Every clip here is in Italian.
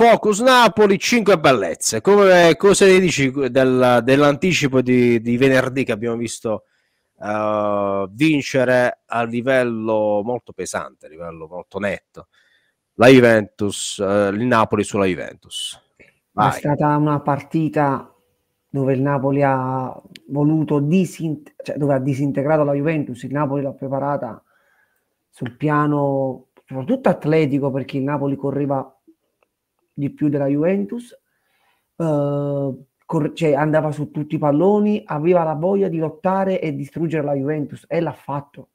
Focus Napoli, 5 bellezze. Come, cosa ne dici del, dell'anticipo di, di, venerdì che abbiamo visto uh, vincere a livello molto pesante, a livello molto netto, la Juventus, uh, il Napoli sulla Juventus? Vai. È stata una partita dove il Napoli ha voluto disintegrare, cioè dove ha disintegrato la Juventus, il Napoli l'ha preparata sul piano soprattutto atletico perché il Napoli correva di più della Juventus, uh, cor- cioè andava su tutti i palloni, aveva la voglia di lottare e distruggere la Juventus e l'ha fatto.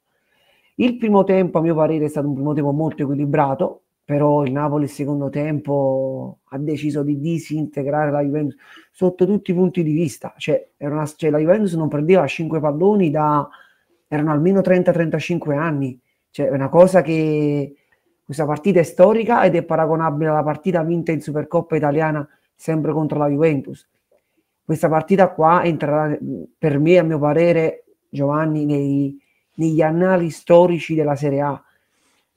Il primo tempo, a mio parere, è stato un primo tempo molto equilibrato, però il Napoli il secondo tempo ha deciso di disintegrare la Juventus sotto tutti i punti di vista. Cioè, una, cioè la Juventus non prendeva 5 palloni da... erano almeno 30-35 anni. Cioè, è una cosa che questa partita è storica ed è paragonabile alla partita vinta in Supercoppa italiana sempre contro la Juventus. Questa partita qua entrerà, per me, a mio parere, Giovanni, nei, negli annali storici della Serie A.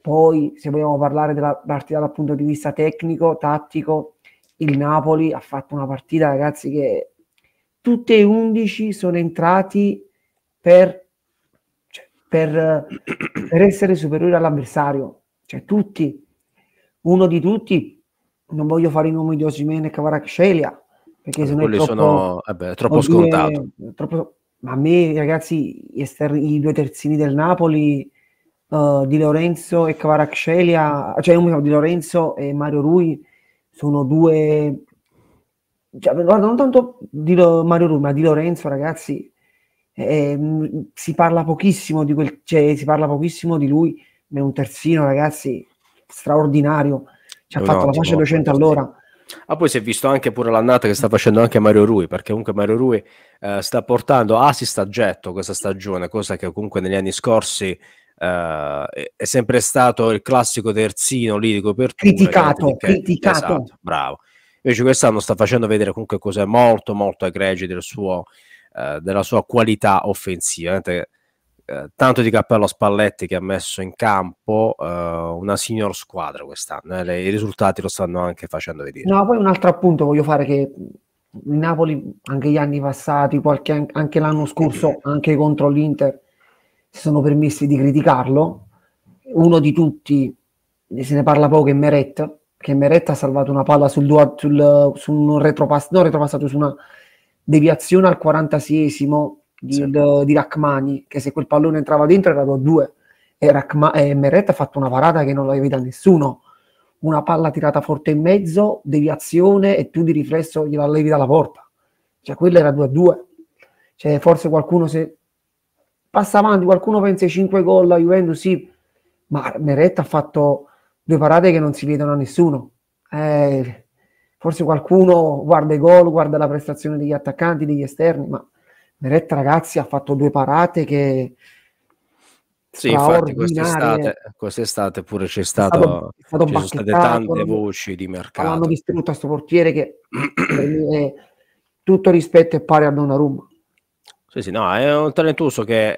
Poi, se vogliamo parlare della partita dal punto di vista tecnico, tattico, il Napoli ha fatto una partita, ragazzi, che tutti e undici sono entrati per, cioè, per, per essere superiori all'avversario cioè tutti, uno di tutti, non voglio fare i nomi di Osimene e Cavarakcelia, perché ah, se no è troppo, sono, vabbè, troppo scontato. È eh, troppo, ma a me, ragazzi, esterni, i due terzini del Napoli, uh, Di Lorenzo e Cavarakcelia, cioè Di Lorenzo e Mario Rui, sono due... Cioè, non tanto di Lo, Mario Rui, ma di Lorenzo, ragazzi, eh, mm, si parla pochissimo di quel... Cioè, si parla pochissimo di lui, è un terzino, ragazzi, straordinario. Ci ha fatto ottimo, la faccia 200 all'ora. Ah, poi si è visto anche pure l'annata che sta facendo anche Mario Rui, perché comunque Mario Rui eh, sta portando assist a getto questa stagione, cosa che comunque negli anni scorsi eh, è sempre stato il classico terzino lì di copertura. Criticato, che, criticato. Esatto, bravo. Invece quest'anno sta facendo vedere comunque cose molto molto egregie del suo, eh, della sua qualità offensiva. Vedete, eh, tanto di cappello a Spalletti che ha messo in campo eh, una senior squadra quest'anno, eh, le, i risultati lo stanno anche facendo vedere. No, poi un altro appunto voglio fare che il Napoli anche gli anni passati, qualche, anche l'anno scorso, anche contro l'Inter, si sono permessi di criticarlo. Uno di tutti, se ne parla poco, è Meret, che Meret ha salvato una palla sul, sul, sul, su un retropass, no, retropassato, su una deviazione al 46esimo di, sì. do, di Rachmani, che se quel pallone entrava dentro era 2 e, Rachma- e Meret ha fatto una parata che non la evita nessuno. Una palla tirata forte in mezzo, deviazione e tu di riflesso gliela levi dalla porta. Cioè, quella era 2-2. Cioè, forse qualcuno se passa avanti, qualcuno pensa ai 5 gol la Juventus, sì, ma Meret ha fatto due parate che non si vedono a nessuno. Eh, forse qualcuno guarda i gol, guarda la prestazione degli attaccanti, degli esterni, ma Beretta ragazzi ha fatto due parate che sì, infatti quest'estate, quest'estate pure c'è stato, è stato, è stato ci sono state tante voci di mercato. Hanno distrutto a sto portiere che per tutto rispetto e pari a Donnarumma. Sì, sì, no, è un talentuoso che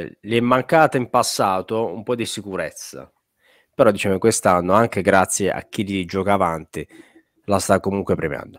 eh, gli è mancata in passato un po' di sicurezza, però diciamo quest'anno anche grazie a chi gli gioca avanti la sta comunque premiando.